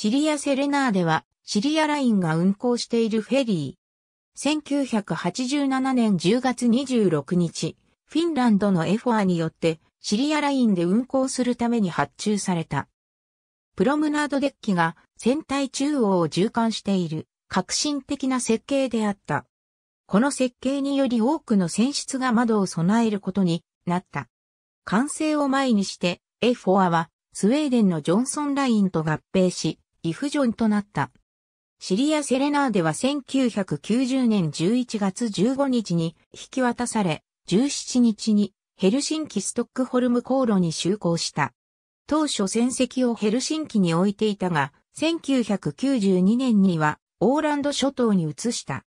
シリアセレナーでは、シリアラインが運行しているフェリー。1987年10月26日、フィンランドのエフォアによって、シリアラインで運行するために発注された。プロムナードデッキが船体中央を縦貫している革新的な設計であった。この設計により多くの船室が窓を備えることになった。完成を前にして、エフォアはスウェーデンのジョンソンラインと合併し、イフジョンとなった。シリア・セレナーでは1990年11月15日に引き渡され、17日にヘルシンキ・ストックホルム航路に就航した。当初戦績をヘルシンキに置いていたが、1992年にはオーランド諸島に移した。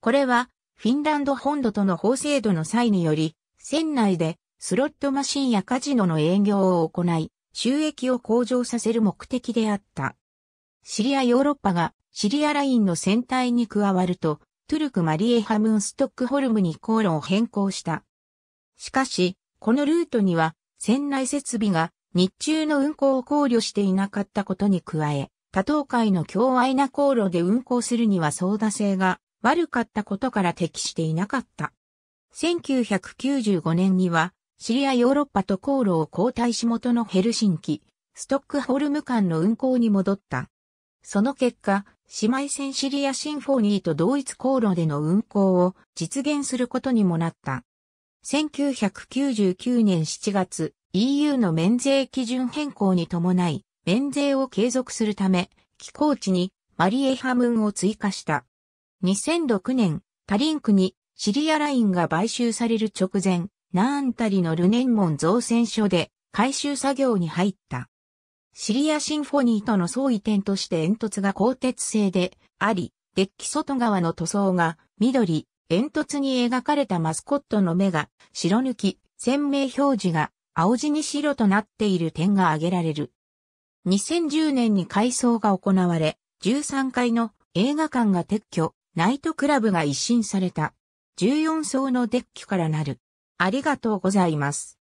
これはフィンランド本土との法制度の際により、船内でスロットマシンやカジノの営業を行い、収益を向上させる目的であった。シリアヨーロッパがシリアラインの船体に加わると、トゥルクマリエハムンストックホルムに航路を変更した。しかし、このルートには、船内設備が日中の運航を考慮していなかったことに加え、多島海の強愛な航路で運航するには相舵性が悪かったことから適していなかった。1995年には、シリアヨーロッパと航路を交代し元のヘルシンキ、ストックホルム間の運航に戻った。その結果、姉妹戦シリアシンフォニーと同一航路での運航を実現することにもなった。1999年7月、EU の免税基準変更に伴い、免税を継続するため、寄港地にマリエハムンを追加した。2006年、タリンクにシリアラインが買収される直前、ナーンタリのルネンモン造船所で回収作業に入った。シリアシンフォニーとの相違点として煙突が鋼鉄製であり、デッキ外側の塗装が緑、煙突に描かれたマスコットの目が白抜き、鮮明表示が青地に白となっている点が挙げられる。2010年に改装が行われ、13階の映画館が撤去、ナイトクラブが一新された。14層のデッキからなる。ありがとうございます。